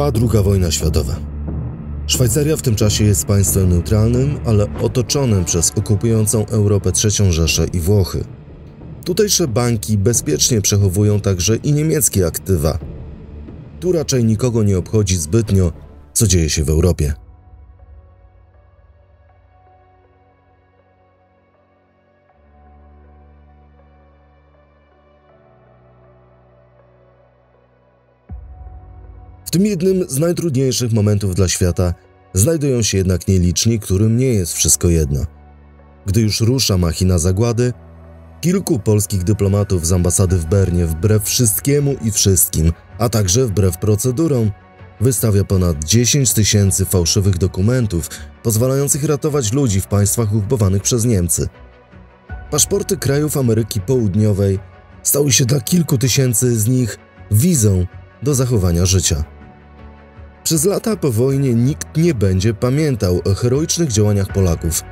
Trwa II wojna światowa. Szwajcaria w tym czasie jest państwem neutralnym, ale otoczonym przez okupującą Europę III Rzeszę i Włochy. Tutejsze banki bezpiecznie przechowują także i niemieckie aktywa. Tu raczej nikogo nie obchodzi zbytnio, co dzieje się w Europie. W tym jednym z najtrudniejszych momentów dla świata znajdują się jednak nieliczni, którym nie jest wszystko jedno. Gdy już rusza machina zagłady, kilku polskich dyplomatów z ambasady w Bernie wbrew wszystkiemu i wszystkim, a także wbrew procedurom, wystawia ponad 10 tysięcy fałszywych dokumentów pozwalających ratować ludzi w państwach uchbowanych przez Niemcy. Paszporty krajów Ameryki Południowej stały się dla kilku tysięcy z nich wizą do zachowania życia. Przez lata po wojnie nikt nie będzie pamiętał o heroicznych działaniach Polaków.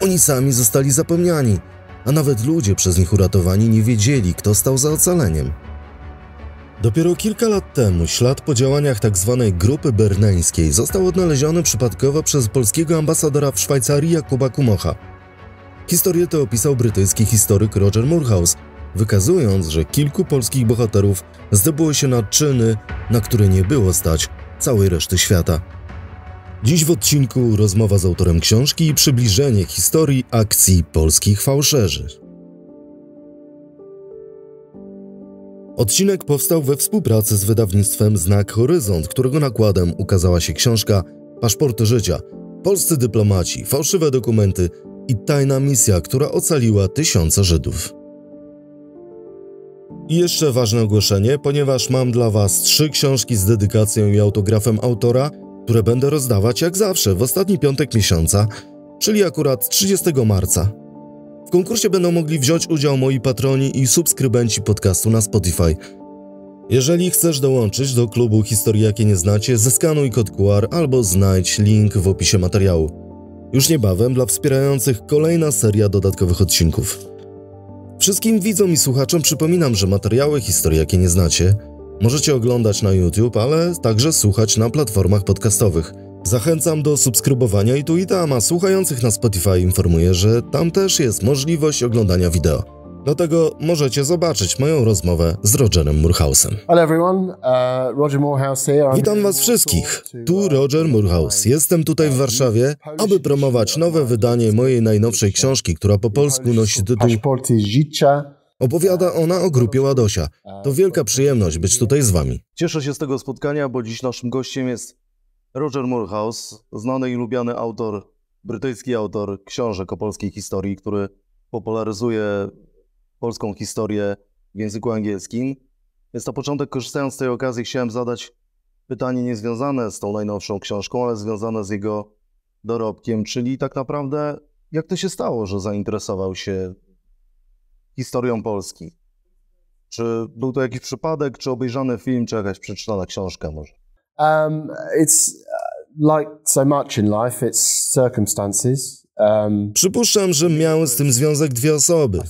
Oni sami zostali zapomniani, a nawet ludzie przez nich uratowani nie wiedzieli, kto stał za ocaleniem. Dopiero kilka lat temu ślad po działaniach tzw. Tak grupy berneńskiej został odnaleziony przypadkowo przez polskiego ambasadora w Szwajcarii Jakuba Kumocha. Historię tę opisał brytyjski historyk Roger Murhouse, wykazując, że kilku polskich bohaterów zdobyło się na czyny, na które nie było stać – całej reszty świata. Dziś w odcinku rozmowa z autorem książki i przybliżenie historii akcji polskich fałszerzy. Odcinek powstał we współpracy z wydawnictwem Znak Horyzont, którego nakładem ukazała się książka Paszporty życia. Polscy dyplomaci, fałszywe dokumenty i tajna misja, która ocaliła tysiące Żydów. I jeszcze ważne ogłoszenie, ponieważ mam dla Was trzy książki z dedykacją i autografem autora, które będę rozdawać jak zawsze w ostatni piątek miesiąca, czyli akurat 30 marca. W konkursie będą mogli wziąć udział moi patroni i subskrybenci podcastu na Spotify. Jeżeli chcesz dołączyć do klubu Historii jakie nie znacie, zeskanuj kod QR albo znajdź link w opisie materiału. Już niebawem dla wspierających kolejna seria dodatkowych odcinków. Wszystkim widzom i słuchaczom przypominam, że materiały historii, jakie nie znacie, możecie oglądać na YouTube, ale także słuchać na platformach podcastowych. Zachęcam do subskrybowania i tu i tam, a słuchających na Spotify informuję, że tam też jest możliwość oglądania wideo. Dlatego możecie zobaczyć moją rozmowę z Rogerem Murhausem. Uh, Witam Was wszystkich. Uh, tu Roger Murhaus. Jestem tutaj w Warszawie, aby promować nowe wydanie mojej najnowszej książki, która po polsku nosi tytuł Opowiada ona o grupie Ładosia. To uh, wielka przyjemność być tutaj z Wami. Cieszę się z tego spotkania, bo dziś naszym gościem jest Roger Murhaus, znany i lubiany autor, brytyjski autor książek o polskiej historii, który popularyzuje polską historię w języku angielskim. Więc na początek, korzystając z tej okazji, chciałem zadać pytanie niezwiązane z tą najnowszą książką, ale związane z jego dorobkiem, czyli tak naprawdę, jak to się stało, że zainteresował się historią Polski? Czy był to jakiś przypadek, czy obejrzany film, czy jakaś przeczytana książka może? Um, it's uh, like so much in life, it's circumstances. Przypuszczam, że miały z tym związek dwie osoby.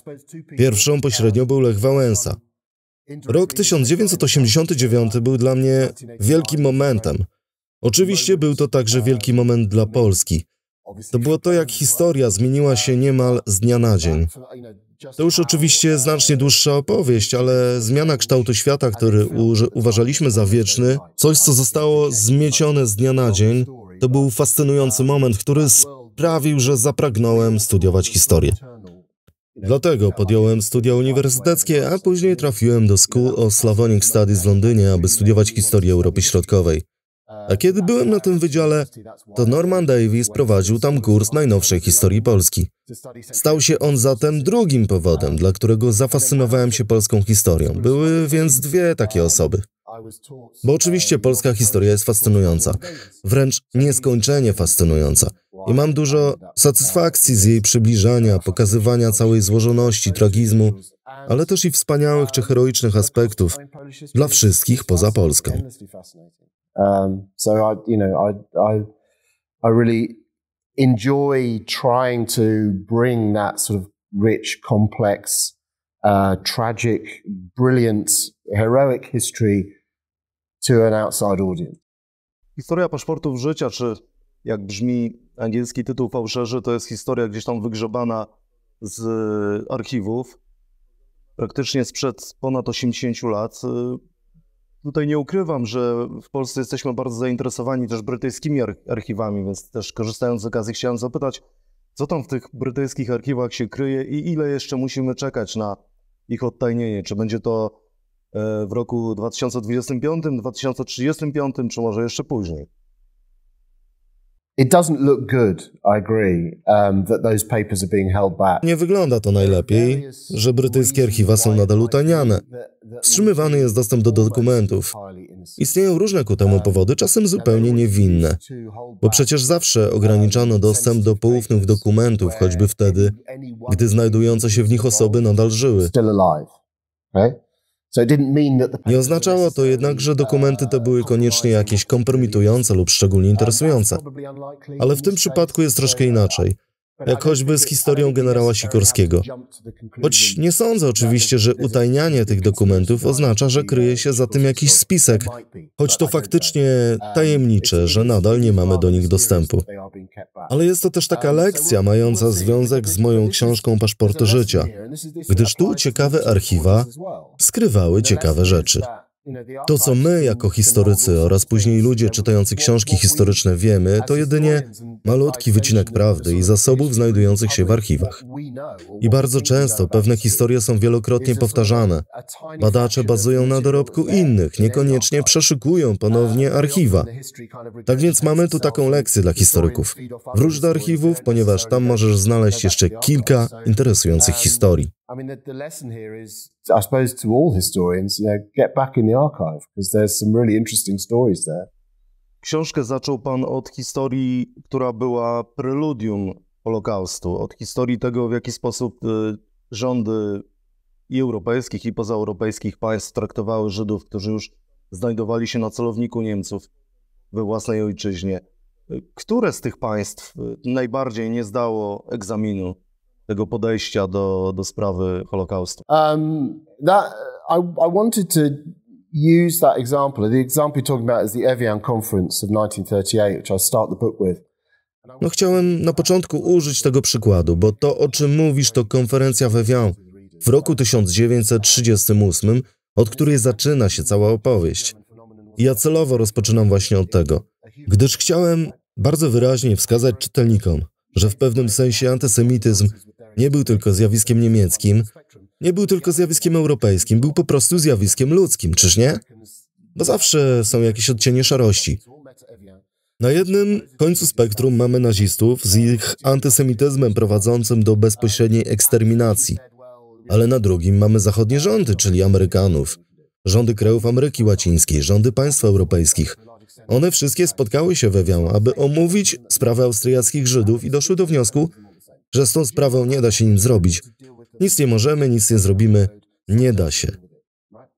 Pierwszą pośrednio był Lech Wałęsa. Rok 1989 był dla mnie wielkim momentem. Oczywiście był to także wielki moment dla Polski. To było to, jak historia zmieniła się niemal z dnia na dzień. To już oczywiście znacznie dłuższa opowieść, ale zmiana kształtu świata, który uważaliśmy za wieczny, coś, co zostało zmiecione z dnia na dzień, to był fascynujący moment, który sprawił, że zapragnąłem studiować historię. Dlatego podjąłem studia uniwersyteckie, a później trafiłem do School of Slavonic Studies w Londynie, aby studiować historię Europy Środkowej. A kiedy byłem na tym wydziale, to Norman Davis prowadził tam kurs najnowszej historii Polski. Stał się on zatem drugim powodem, dla którego zafascynowałem się polską historią. Były więc dwie takie osoby. Bo oczywiście polska historia jest fascynująca, wręcz nieskończenie fascynująca. I mam dużo satysfakcji z jej przybliżania, pokazywania całej złożoności, tragizmu, ale też i wspaniałych czy heroicznych aspektów dla wszystkich poza Polską. Um, enjoy trying to bring that sort of rich, complex, uh, tragic, brilliant, heroic history to an outside audience. Historia paszportów życia, czy jak brzmi angielski tytuł fałszerzy, to jest historia gdzieś tam wygrzebana z y, archiwów, praktycznie sprzed ponad 80 lat. Y, tutaj nie ukrywam, że w Polsce jesteśmy bardzo zainteresowani też brytyjskimi archiwami, więc też korzystając z okazji chciałem zapytać, co tam w tych brytyjskich archiwach się kryje i ile jeszcze musimy czekać na ich odtajnienie? Czy będzie to E, w roku 2025, 2035, czy może jeszcze później. Um, Nie wygląda to najlepiej, że brytyjskie archiwa są nadal utaniane. Wstrzymywany jest dostęp do dokumentów. Istnieją różne ku temu powody, czasem zupełnie niewinne, bo przecież zawsze ograniczano dostęp do poufnych dokumentów, choćby wtedy, gdy znajdujące się w nich osoby nadal żyły. Nie oznaczało to jednak, że dokumenty te były koniecznie jakieś kompromitujące lub szczególnie interesujące. Ale w tym przypadku jest troszkę inaczej. Jak choćby z historią generała Sikorskiego. Choć nie sądzę oczywiście, że utajnianie tych dokumentów oznacza, że kryje się za tym jakiś spisek, choć to faktycznie tajemnicze, że nadal nie mamy do nich dostępu. Ale jest to też taka um, lekcja mająca związek z moją książką paszportu Życia, gdyż tu ciekawe archiwa skrywały ciekawe rzeczy. To, co my jako historycy oraz później ludzie czytający książki historyczne wiemy, to jedynie malutki wycinek prawdy i zasobów znajdujących się w archiwach. I bardzo często pewne historie są wielokrotnie powtarzane. Badacze bazują na dorobku innych, niekoniecznie przeszukują ponownie archiwa. Tak więc mamy tu taką lekcję dla historyków. Wróć do archiwów, ponieważ tam możesz znaleźć jeszcze kilka interesujących historii. I suppose, to all historians, you know, get back in the archive because there's some really interesting stories there. Książkę zaczął pan od historii, która była preludium Holokaustu, od historii tego, w jaki sposób y, rządy i europejskich, i pozaeuropejskich państw traktowały Żydów, którzy już znajdowali się na celowniku Niemców we własnej ojczyźnie. Y, które z tych państw y, najbardziej nie zdało egzaminu tego podejścia do, do sprawy Holokaustu? Um, that, I, I wanted to use that example. The example you're talking about is the Evian Conference of 1938, which I start the book with. No chciałem na początku użyć tego przykładu, bo to, o czym mówisz, to konferencja w Evian w roku 1938, od której zaczyna się cała opowieść. Ja celowo rozpoczynam właśnie od tego, gdyż chciałem bardzo wyraźnie wskazać czytelnikom, że w pewnym sensie antysemityzm nie był tylko zjawiskiem niemieckim, nie był tylko zjawiskiem europejskim, był po prostu zjawiskiem ludzkim, czyż nie? Bo zawsze są jakieś odcienie szarości. Na jednym końcu spektrum mamy nazistów z ich antysemityzmem prowadzącym do bezpośredniej eksterminacji, ale na drugim mamy zachodnie rządy, czyli Amerykanów, rządy krajów Ameryki Łacińskiej, rządy państw europejskich. One wszystkie spotkały się we Wian, aby omówić sprawę austriackich Żydów i doszły do wniosku, że z tą sprawą nie da się nim zrobić. Nic nie możemy, nic nie zrobimy, nie da się.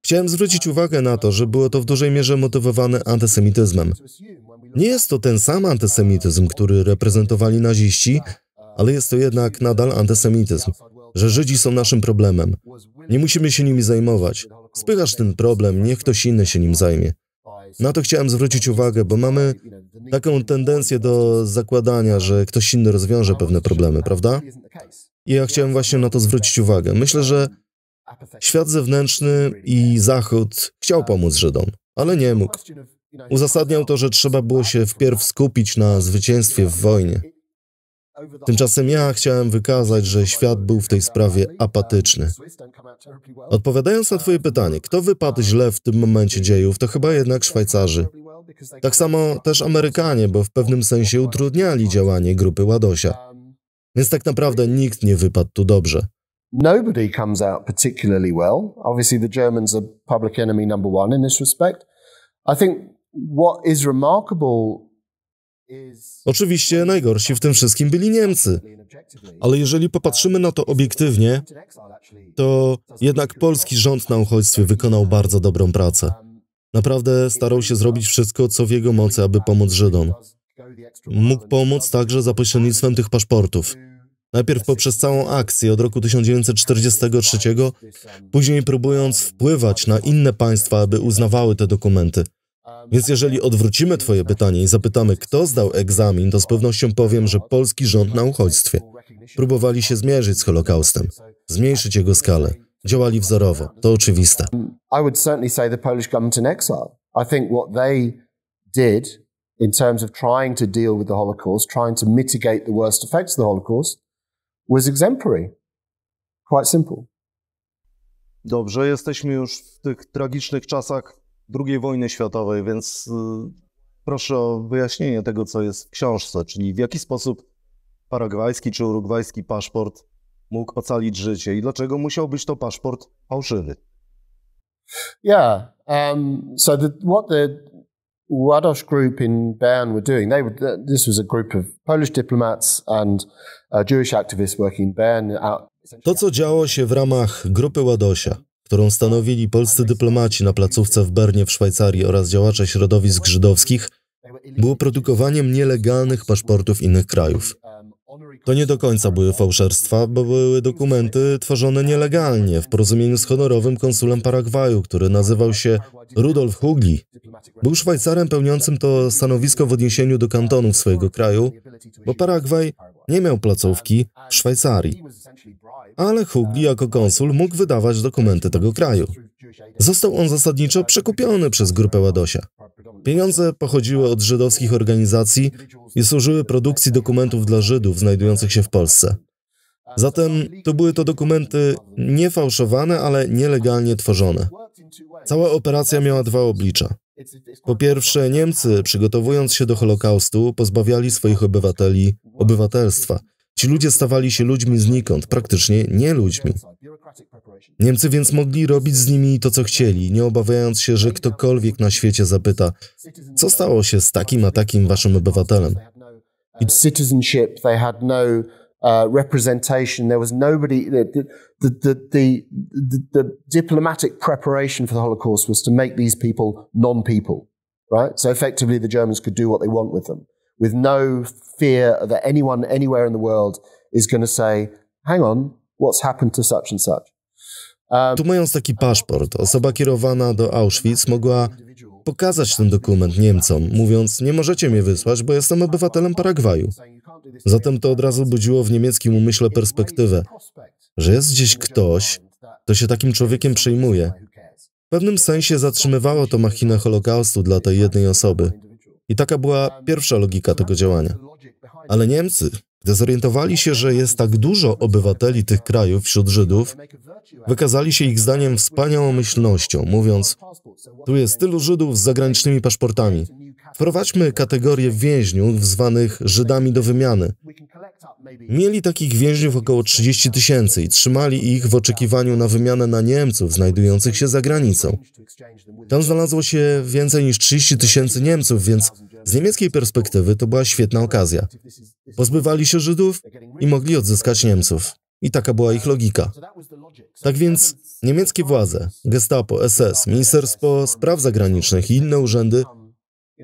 Chciałem zwrócić uwagę na to, że było to w dużej mierze motywowane antysemityzmem. Nie jest to ten sam antysemityzm, który reprezentowali naziści, ale jest to jednak nadal antysemityzm, że Żydzi są naszym problemem. Nie musimy się nimi zajmować. Spychasz ten problem, niech ktoś inny się nim zajmie. Na to chciałem zwrócić uwagę, bo mamy taką tendencję do zakładania, że ktoś inny rozwiąże pewne problemy, prawda? I ja chciałem właśnie na to zwrócić uwagę. Myślę, że świat zewnętrzny i Zachód chciał pomóc Żydom, ale nie mógł. Uzasadniał to, że trzeba było się wpierw skupić na zwycięstwie w wojnie. Tymczasem ja chciałem wykazać, że świat był w tej sprawie apatyczny. Odpowiadając na Twoje pytanie, kto wypadł źle w tym momencie dziejów, to chyba jednak Szwajcarzy. Tak samo też Amerykanie, bo w pewnym sensie utrudniali działanie grupy Ładosia. Więc tak naprawdę nikt nie wypadł tu dobrze. Nobody comes out particularly well. Obviously, the Germans are public enemy number one in this respect. I think what is remarkable Oczywiście najgorsi w tym wszystkim byli Niemcy, ale jeżeli popatrzymy na to obiektywnie, to jednak polski rząd na uchodźstwie wykonał bardzo dobrą pracę. Um, Naprawdę starał się zrobić wszystko, co w jego mocy, aby pomóc Żydom. Mógł pomóc także za pośrednictwem tych paszportów. Najpierw poprzez całą akcję od roku 1943, um, później próbując wpływać na inne państwa, aby uznawały te dokumenty. Więc jeżeli odwrócimy Twoje pytanie i zapytamy, kto zdał egzamin, to z pewnością powiem, że polski rząd na uchodźstwie. Próbowali się zmierzyć z Holokaustem, zmniejszyć jego skalę. Działali wzorowo, to oczywiste. Um, I think what they did in terms of trying to deal with the Holocaust, trying to mitigate the worst effects of the Holocaust, was exemplary. Quite simple. Dobrze, jesteśmy już w tych tragicznych czasach II wojny światowej, więc y, proszę o wyjaśnienie tego, co jest w książce, czyli w jaki sposób paragwajski czy urugwajski paszport mógł ocalić życie i dlaczego musiał być to paszport fałszywy. Yeah. Um, so the, what the Wadosh group in Bern were doing, they were, this was a group of Polish diplomats and uh, Jewish activists working in Bern. Out... To, co działo się w ramach grupy Ładosia, którą stanowili polscy dyplomaci na placówce w Bernie w Szwajcarii oraz działacze środowisk żydowskich, było produkowaniem nielegalnych paszportów innych krajów. To nie do końca były fałszerstwa, bo były dokumenty tworzone nielegalnie w porozumieniu z honorowym konsulem Paragwaju, który nazywał się Rudolf Hugli. Był Szwajcarem pełniącym to stanowisko w odniesieniu do kantonów swojego kraju, bo Paragwaj nie miał placówki w Szwajcarii ale Hugi jako konsul mógł wydawać dokumenty tego kraju. Został on zasadniczo przekupiony przez grupę Ładosia. Pieniądze pochodziły od żydowskich organizacji i służyły produkcji dokumentów dla Żydów znajdujących się w Polsce. Zatem to były to dokumenty niefałszowane, ale nielegalnie tworzone. Cała operacja miała dwa oblicza. Po pierwsze, Niemcy, przygotowując się do Holokaustu, pozbawiali swoich obywateli obywatelstwa Ci ludzie stawali się ludźmi znikąd, praktycznie nie ludźmi. Niemcy więc mogli robić z nimi to, co chcieli, nie obawiając się, że ktokolwiek na świecie zapyta, co stało się z takim a takim waszym obywatelem. No, uh, representation. There was nobody. The, the, the, the, diplomatic preparation Holocaust was to make these people non people, right? So effectively, the Germans could do what they want with them with no fear that anyone anywhere in the world is going to say, hang on, what's happened to such and such. Um, tu mając taki paszport, osoba kierowana do Auschwitz mogła pokazać ten dokument Niemcom, mówiąc: Nie możecie mnie wysłać, bo jestem obywatelem Paragwaju. Zatem to od razu budziło w niemieckim umyśle perspektywę, że jest gdzieś ktoś, kto się takim człowiekiem przejmuje. W pewnym sensie zatrzymywało to machinę Holokaustu dla tej jednej osoby. I taka była pierwsza logika tego działania. Ale Niemcy, gdy zorientowali się, że jest tak dużo obywateli tych krajów wśród Żydów, wykazali się ich zdaniem wspaniałą myślnością, mówiąc: Tu jest tylu Żydów z zagranicznymi paszportami, Wprowadźmy kategorię więźniów zwanych Żydami do wymiany. Mieli takich więźniów około 30 tysięcy i trzymali ich w oczekiwaniu na wymianę na Niemców znajdujących się za granicą. Tam znalazło się więcej niż 30 tysięcy Niemców, więc z niemieckiej perspektywy to była świetna okazja. Pozbywali się Żydów i mogli odzyskać Niemców. I taka była ich logika. Tak więc niemieckie władze, Gestapo, SS, Ministerstwo Spraw Zagranicznych i inne urzędy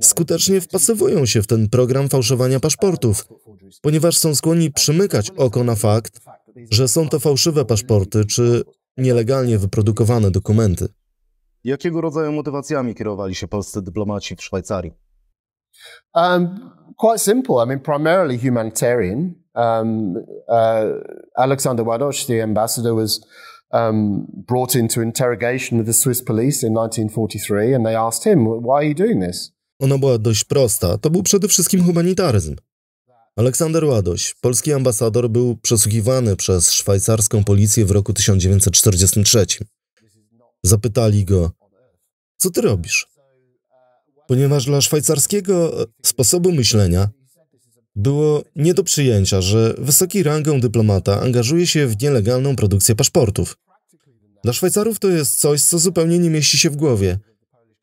skutecznie wpasowują się w ten program fałszowania paszportów, ponieważ są skłonni przymykać oko na fakt, że są to fałszywe paszporty czy nielegalnie wyprodukowane dokumenty. Jakiego rodzaju motywacjami kierowali się polscy dyplomaci w Szwajcarii? Um, quite simple. I mean, primarily humanitarian. Um, uh, Alexander Wadosz, the ambassador, was um, brought into interrogation of the Swiss police in 1943, and they asked him, "Why are you doing this?" Ona była dość prosta. To był przede wszystkim humanitaryzm. Aleksander Ładoś, polski ambasador, był przesłuchiwany przez szwajcarską policję w roku 1943. Zapytali go, co ty robisz? Ponieważ dla szwajcarskiego e, sposobu myślenia było nie do przyjęcia, że wysoki rangą dyplomata angażuje się w nielegalną produkcję paszportów. Dla Szwajcarów to jest coś, co zupełnie nie mieści się w głowie.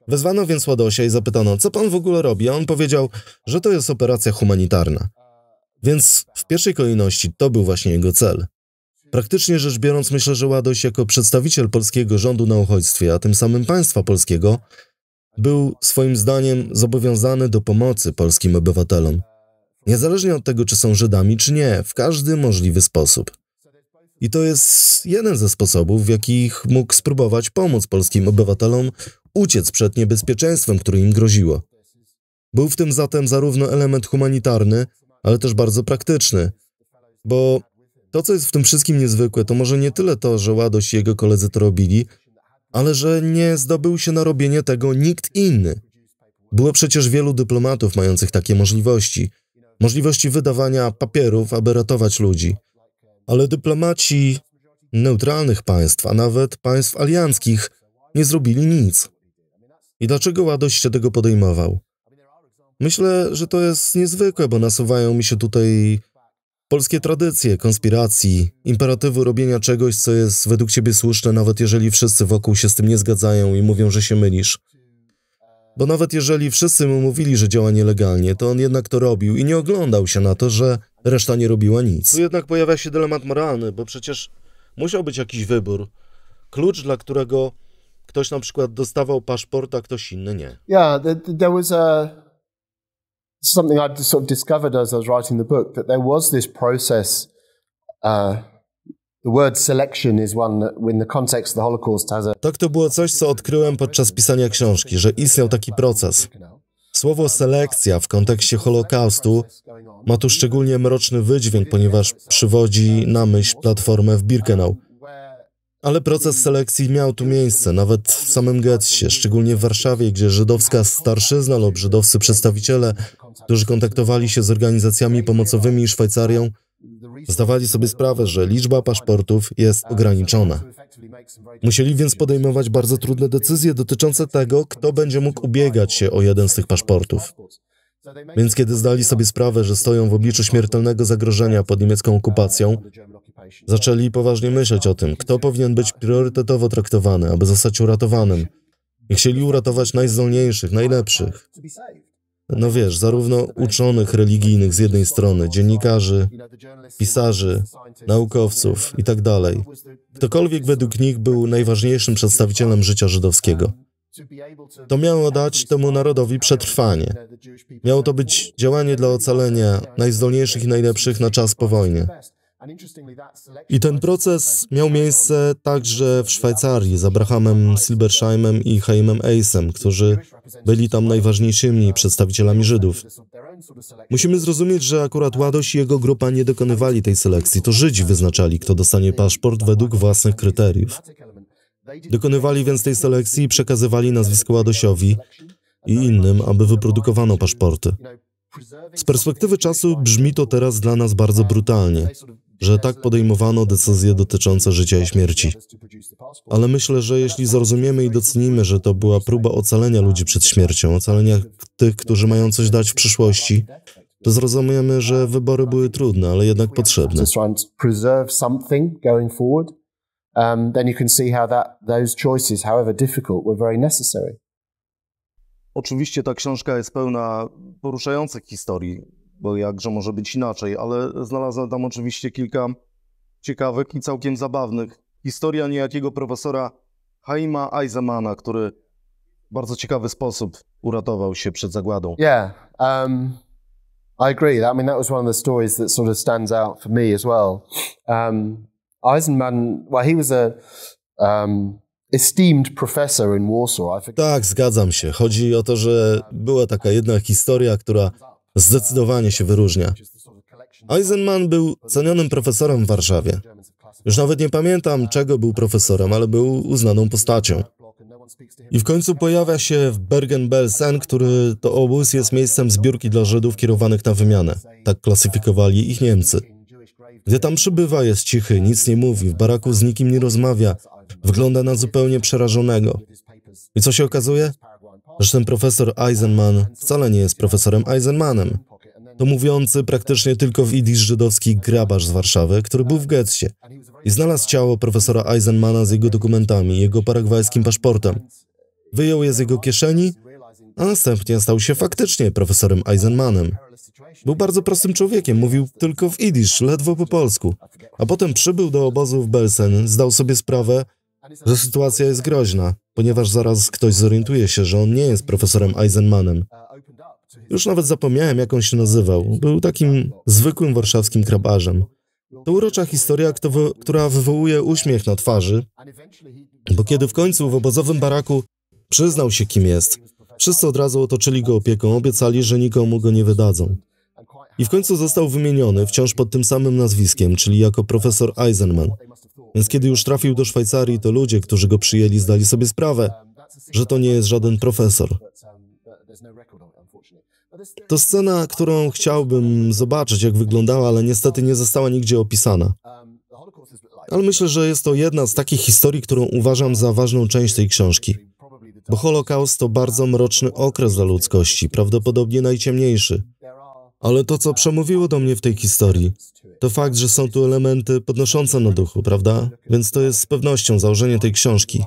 Wezwano więc Ładosia i zapytano, co pan w ogóle robi, a on powiedział, że to jest operacja humanitarna. Więc w pierwszej kolejności to był właśnie jego cel. Praktycznie rzecz biorąc, myślę, że Ładoś jako przedstawiciel polskiego rządu na uchodźstwie, a tym samym państwa polskiego, był swoim zdaniem zobowiązany do pomocy polskim obywatelom. Niezależnie od tego, czy są Żydami, czy nie, w każdy możliwy sposób. I to jest jeden ze sposobów, w jakich mógł spróbować pomóc polskim obywatelom uciec przed niebezpieczeństwem, które im groziło. Był w tym zatem zarówno element humanitarny, ale też bardzo praktyczny, bo to, co jest w tym wszystkim niezwykłe, to może nie tyle to, że Ładoś i jego koledzy to robili, ale że nie zdobył się na robienie tego nikt inny. Było przecież wielu dyplomatów mających takie możliwości, możliwości wydawania papierów, aby ratować ludzi. Ale dyplomaci neutralnych państw, a nawet państw alianckich, nie zrobili nic. I dlaczego ładość się tego podejmował? Myślę, że to jest niezwykłe, bo nasuwają mi się tutaj polskie tradycje, konspiracji, imperatywu robienia czegoś, co jest według ciebie słuszne, nawet jeżeli wszyscy wokół się z tym nie zgadzają i mówią, że się mylisz. Bo nawet jeżeli wszyscy mu mówili, że działa nielegalnie, to on jednak to robił i nie oglądał się na to, że reszta nie robiła nic. Tu jednak pojawia się dylemat moralny, bo przecież musiał być jakiś wybór. Klucz, dla którego ktoś na przykład dostawał paszport, a ktoś inny nie. Yeah, there was a something I sort of discovered as I was writing the book that there was this process. Uh, the word selection is one that, in the context of the Holocaust, has a. Tak, to było coś, co odkryłem podczas pisania książki, że istniał taki proces. Słowo selekcja w kontekście Holokaustu ma tu szczególnie mroczny wydźwięk, ponieważ przywodzi na myśl platformę w Birkenau. Ale proces selekcji miał tu miejsce, nawet w samym getcie, szczególnie w Warszawie, gdzie żydowska starszyzna lub żydowscy przedstawiciele, którzy kontaktowali się z organizacjami pomocowymi i Szwajcarią, zdawali sobie sprawę, że liczba paszportów jest ograniczona. Musieli więc podejmować bardzo trudne decyzje dotyczące tego, kto będzie mógł ubiegać się o jeden z tych paszportów. Więc kiedy zdali sobie sprawę, że stoją w obliczu śmiertelnego zagrożenia pod niemiecką okupacją, Zaczęli poważnie myśleć o tym, kto powinien być priorytetowo traktowany, aby zostać uratowanym. I chcieli uratować najzdolniejszych, najlepszych. No wiesz, zarówno uczonych religijnych z jednej strony, dziennikarzy, pisarzy, naukowców i tak dalej. Ktokolwiek według nich był najważniejszym przedstawicielem życia żydowskiego. To miało dać temu narodowi przetrwanie. Miało to być działanie dla ocalenia najzdolniejszych i najlepszych na czas po wojnie. I ten proces miał miejsce także w Szwajcarii za Abrahamem Silbersheimem i Chaimem Eisem, którzy byli tam najważniejszymi uh, przedstawicielami Żydów. Musimy zrozumieć, że akurat Ładoś i jego grupa nie dokonywali tej selekcji. To Żydzi wyznaczali, kto dostanie paszport według własnych kryteriów. Dokonywali więc tej selekcji i przekazywali nazwisko Ładosiowi i innym, aby wyprodukowano paszporty. Z perspektywy czasu brzmi to teraz dla nas bardzo brutalnie że tak podejmowano decyzje dotyczące życia i śmierci. Ale myślę, że jeśli zrozumiemy i docenimy, że to była próba ocalenia ludzi przed śmiercią, ocalenia tych, którzy mają coś dać w przyszłości, to zrozumiemy, że wybory były trudne, ale jednak potrzebne. Um, Oczywiście ta książka jest pełna poruszających historii bo jakże może być inaczej, ale znalazłem tam oczywiście kilka ciekawych i całkiem zabawnych. Historia niejakiego profesora Haima Eisenmana, który w bardzo ciekawy sposób uratował się przed zagładą. Yeah, um, I agree. I mean, that was one of the stories that sort of stands out for me as well. Um, Eisenman, well, he was a um, esteemed professor in Warsaw. I tak, zgadzam się. Chodzi o to, że była taka jedna historia, która zdecydowanie się wyróżnia. Eisenman był cenionym profesorem w Warszawie. Już nawet nie pamiętam, czego był profesorem, ale był uznaną postacią. I w końcu pojawia się w Bergen-Belsen, który to obóz jest miejscem zbiórki dla Żydów kierowanych na wymianę. Tak klasyfikowali ich Niemcy. Gdy tam przybywa, jest cichy, nic nie mówi, w baraku z nikim nie rozmawia, wygląda na zupełnie przerażonego. I co się okazuje? że ten profesor Eisenman wcale nie jest profesorem Eisenmanem. To mówiący praktycznie tylko w idisz żydowski grabarz z Warszawy, który był w getcie i znalazł ciało profesora Eisenmana z jego dokumentami, jego paragwajskim paszportem. Wyjął je z jego kieszeni, a następnie stał się faktycznie profesorem Eisenmanem. Był bardzo prostym człowiekiem, mówił tylko w idisz, ledwo po polsku. A potem przybył do obozu w Belsen, zdał sobie sprawę, że sytuacja jest groźna, ponieważ zaraz ktoś zorientuje się, że on nie jest profesorem Eisenmanem. Już nawet zapomniałem, jak on się nazywał. Był takim zwykłym warszawskim krabarzem. To urocza historia, która wywołuje uśmiech na twarzy, bo kiedy w końcu w obozowym baraku przyznał się, kim jest, wszyscy od razu otoczyli go opieką, obiecali, że nikomu go nie wydadzą. I w końcu został wymieniony wciąż pod tym samym nazwiskiem, czyli jako profesor Eisenman. Więc kiedy już trafił do Szwajcarii, to ludzie, którzy go przyjęli, zdali sobie sprawę, że to nie jest żaden profesor. To scena, którą chciałbym zobaczyć, jak wyglądała, ale niestety nie została nigdzie opisana. Ale myślę, że jest to jedna z takich historii, którą uważam za ważną część tej książki. Bo Holokaust to bardzo mroczny okres dla ludzkości, prawdopodobnie najciemniejszy. Ale to, co przemówiło do mnie w tej historii, to fakt, że są tu elementy podnoszące na duchu, prawda? Więc to jest z pewnością założenie tej książki.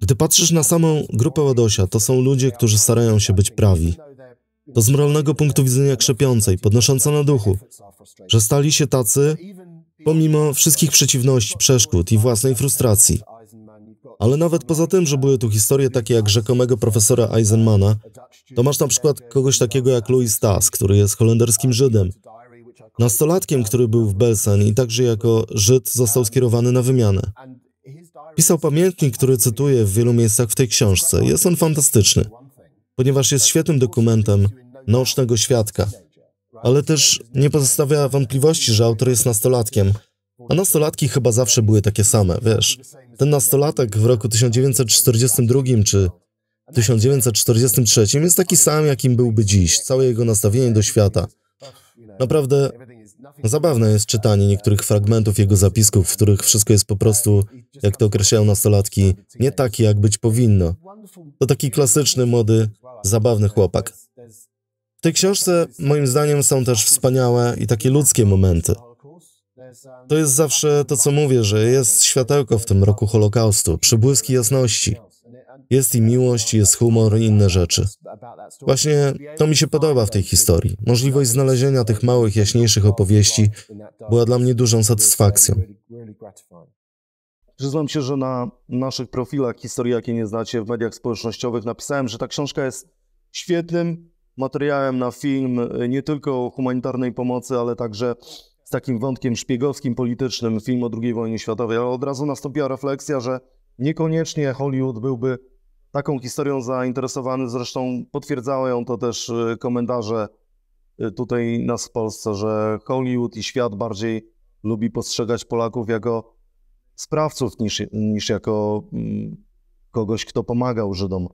Gdy patrzysz na samą grupę Ładosia, to są ludzie, którzy starają się być prawi. To z moralnego punktu widzenia krzepiącej, podnoszące na duchu, że stali się tacy pomimo wszystkich przeciwności, przeszkód i własnej frustracji. Ale nawet poza tym, że były tu historie takie jak rzekomego profesora Eisenmana, to masz na przykład kogoś takiego jak Louis Tass, który jest holenderskim Żydem, Nastolatkiem, który był w Belsen i także jako Żyd został skierowany na wymianę. Pisał pamiętnik, który cytuję w wielu miejscach w tej książce. Jest on fantastyczny, ponieważ jest świetnym dokumentem naocznego świadka, ale też nie pozostawia wątpliwości, że autor jest nastolatkiem. A nastolatki chyba zawsze były takie same, wiesz. Ten nastolatek w roku 1942 czy 1943 jest taki sam, jakim byłby dziś. Całe jego nastawienie do świata – Naprawdę zabawne jest czytanie niektórych fragmentów jego zapisków, w których wszystko jest po prostu, jak to określają nastolatki, nie takie, jak być powinno. To taki klasyczny, młody, zabawny chłopak. W tej książce, moim zdaniem, są też wspaniałe i takie ludzkie momenty. To jest zawsze to, co mówię, że jest światełko w tym roku Holokaustu, przybłyski jasności. Jest i miłość, jest humor i inne rzeczy. Właśnie to mi się podoba w tej historii. Możliwość znalezienia tych małych, jaśniejszych opowieści była dla mnie dużą satysfakcją. Przyznam się, że na naszych profilach historii, jakie nie znacie w mediach społecznościowych, napisałem, że ta książka jest świetnym materiałem na film y, nie tylko o humanitarnej pomocy, ale także z takim wątkiem szpiegowskim, politycznym, film o II wojnie światowej. Ale od razu nastąpiła refleksja, że niekoniecznie Hollywood byłby taką historią zainteresowany. Zresztą potwierdzają to też y, komentarze y, tutaj nas w Polsce, że Hollywood i świat bardziej lubi postrzegać Polaków jako sprawców niż, niż jako mm, kogoś, kto pomagał Żydom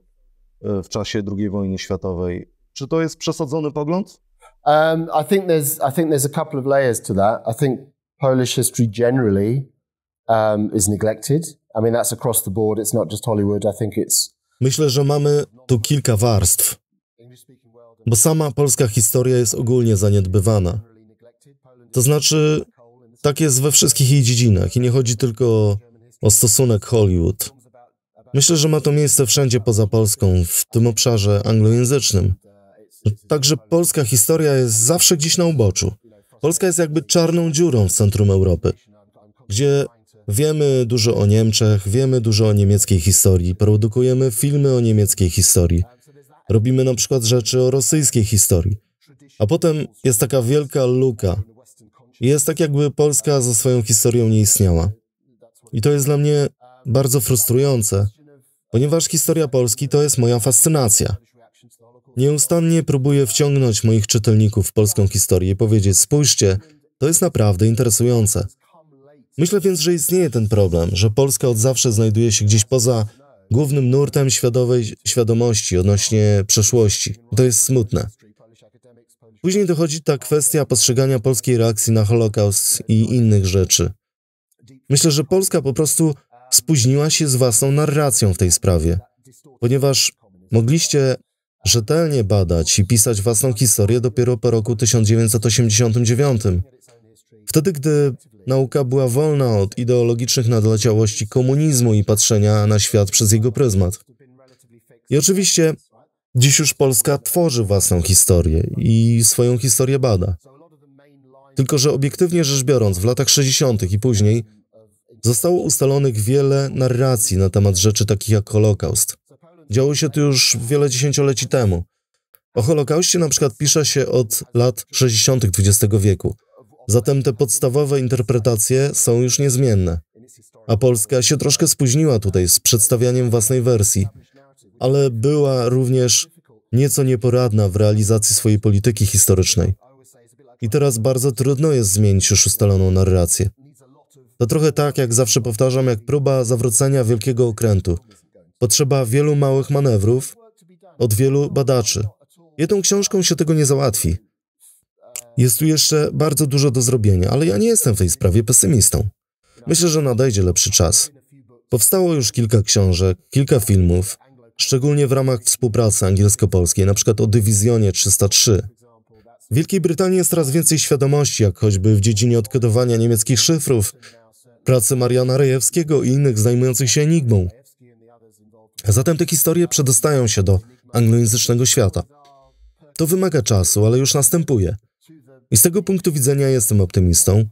y, w czasie II wojny światowej. Czy to jest przesadzony pogląd? Um, I think there's I think there's a couple of layers to that. I think Polish history generally um, is neglected. I mean that's across the board. It's not just Hollywood. I think it's Myślę, że mamy tu kilka warstw, bo sama polska historia jest ogólnie zaniedbywana. To znaczy, tak jest we wszystkich jej dziedzinach i nie chodzi tylko o stosunek Hollywood. Myślę, że ma to miejsce wszędzie poza Polską, w tym obszarze anglojęzycznym. Także polska historia jest zawsze gdzieś na uboczu. Polska jest jakby czarną dziurą w centrum Europy, gdzie Wiemy dużo o Niemczech, wiemy dużo o niemieckiej historii, produkujemy filmy o niemieckiej historii. Robimy na przykład rzeczy o rosyjskiej historii. A potem jest taka wielka luka. Jest tak, jakby Polska ze swoją historią nie istniała. I to jest dla mnie bardzo frustrujące, ponieważ historia Polski to jest moja fascynacja. Nieustannie próbuję wciągnąć moich czytelników w polską historię i powiedzieć: spójrzcie, to jest naprawdę interesujące. Myślę więc, że istnieje ten problem, że Polska od zawsze znajduje się gdzieś poza głównym nurtem światowej świadomości odnośnie przeszłości. To jest smutne. Później dochodzi ta kwestia postrzegania polskiej reakcji na Holokaust i innych rzeczy. Myślę, że Polska po prostu spóźniła się z własną narracją w tej sprawie, ponieważ mogliście rzetelnie badać i pisać własną historię dopiero po roku 1989, Wtedy, gdy nauka była wolna od ideologicznych nadleciałości komunizmu i patrzenia na świat przez jego pryzmat. I oczywiście dziś już Polska tworzy własną historię i swoją historię bada. Tylko, że obiektywnie rzecz biorąc, w latach 60. i później zostało ustalonych wiele narracji na temat rzeczy takich jak Holokaust. Działo się to już wiele dziesięcioleci temu. O Holokauście na przykład pisze się od lat 60. XX wieku. Zatem te podstawowe interpretacje są już niezmienne. A Polska się troszkę spóźniła tutaj z przedstawianiem własnej wersji, ale była również nieco nieporadna w realizacji swojej polityki historycznej. I teraz bardzo trudno jest zmienić już ustaloną narrację. To trochę tak, jak zawsze powtarzam, jak próba zawrócenia wielkiego okrętu. Potrzeba wielu małych manewrów od wielu badaczy. Jedną książką się tego nie załatwi. Jest tu jeszcze bardzo dużo do zrobienia, ale ja nie jestem w tej sprawie pesymistą. Myślę, że nadejdzie lepszy czas. Powstało już kilka książek, kilka filmów, szczególnie w ramach współpracy angielsko-polskiej, np. o Dywizjonie 303. W Wielkiej Brytanii jest coraz więcej świadomości, jak choćby w dziedzinie odkodowania niemieckich szyfrów, pracy Mariana Rejewskiego i innych zajmujących się enigmą. Zatem te historie przedostają się do anglojęzycznego świata. To wymaga czasu, ale już następuje. I z tego punktu widzenia jestem optymistą.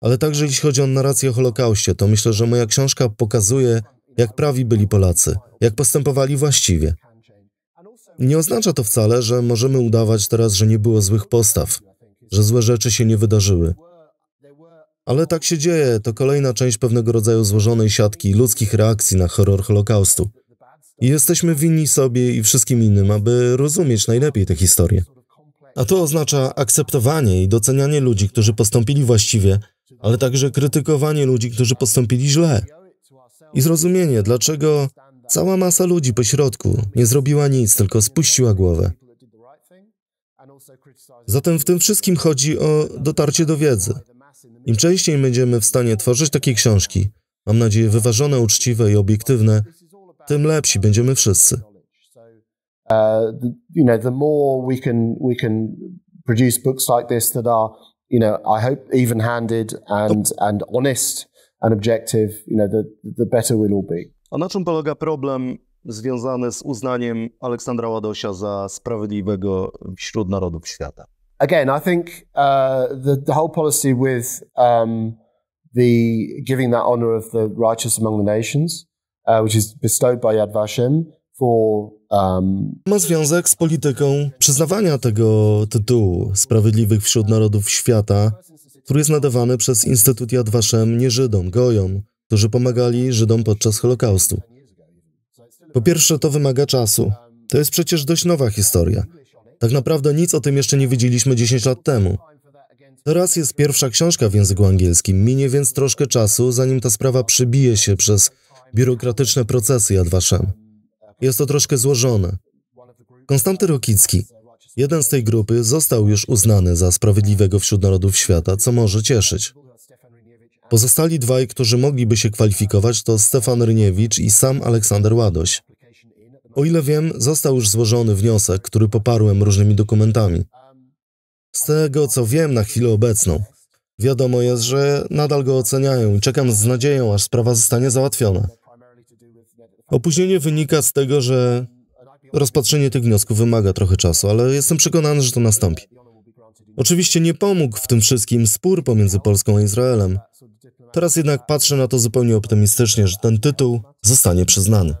Ale także jeśli chodzi o narrację o Holokauście, to myślę, że moja książka pokazuje, jak prawi byli Polacy, jak postępowali właściwie. Nie oznacza to wcale, że możemy udawać teraz, że nie było złych postaw, że złe rzeczy się nie wydarzyły. Ale tak się dzieje, to kolejna część pewnego rodzaju złożonej siatki ludzkich reakcji na horror Holokaustu. I jesteśmy winni sobie i wszystkim innym, aby rozumieć najlepiej tę historię. A to oznacza akceptowanie i docenianie ludzi, którzy postąpili właściwie, ale także krytykowanie ludzi, którzy postąpili źle. I zrozumienie, dlaczego cała masa ludzi pośrodku nie zrobiła nic, tylko spuściła głowę. Zatem w tym wszystkim chodzi o dotarcie do wiedzy. Im częściej będziemy w stanie tworzyć takie książki, mam nadzieję wyważone, uczciwe i obiektywne, tym lepsi będziemy wszyscy. Uh, the, you know, the more we can we can produce books like this that are, you know, I hope even-handed and and honest and objective, you know, the the better we'll all be. A na czym polega problem związany z uznaniem Aleksandra Ładosia za sprawiedliwego wśród narodów świata? Again, I think uh, the, the whole policy with um, the giving that honor of the righteous among the nations, uh, which is bestowed by Yad Vashem for ma związek z polityką przyznawania tego tytułu Sprawiedliwych wśród Narodów Świata, który jest nadawany przez Instytut Yad Vashem nieżydom, gojom, którzy pomagali Żydom podczas Holokaustu. Po pierwsze, to wymaga czasu. To jest przecież dość nowa historia. Tak naprawdę nic o tym jeszcze nie wiedzieliśmy 10 lat temu. Teraz jest pierwsza książka w języku angielskim, minie więc troszkę czasu, zanim ta sprawa przybije się przez biurokratyczne procesy Yad Vashem. Jest to troszkę złożone. Konstanty Rokicki, jeden z tej grupy, został już uznany za sprawiedliwego wśród narodów świata, co może cieszyć. Pozostali dwaj, którzy mogliby się kwalifikować, to Stefan Ryniewicz i sam Aleksander Ładoś. O ile wiem, został już złożony wniosek, który poparłem różnymi dokumentami. Z tego, co wiem na chwilę obecną, wiadomo jest, że nadal go oceniają i czekam z nadzieją, aż sprawa zostanie załatwiona. Opóźnienie wynika z tego, że rozpatrzenie tych wniosków wymaga trochę czasu, ale jestem przekonany, że to nastąpi. Oczywiście nie pomógł w tym wszystkim spór pomiędzy Polską a Izraelem. Teraz jednak patrzę na to zupełnie optymistycznie, że ten tytuł zostanie przyznany.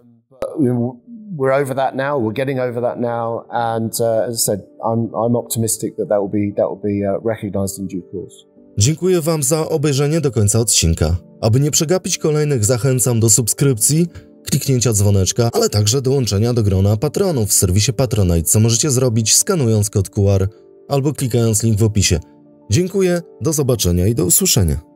We're over that now. We're getting over that now, and uh, as I said, I'm, I'm optimistic that that will be that will be uh, recognized in due course. Dziękuję Wam za obejrzenie do końca odcinka. Aby nie przegapić kolejnych, zachęcam do subskrypcji kliknięcia dzwoneczka, ale także dołączenia do grona patronów w serwisie Patronite, co możecie zrobić skanując kod QR albo klikając link w opisie. Dziękuję, do zobaczenia i do usłyszenia.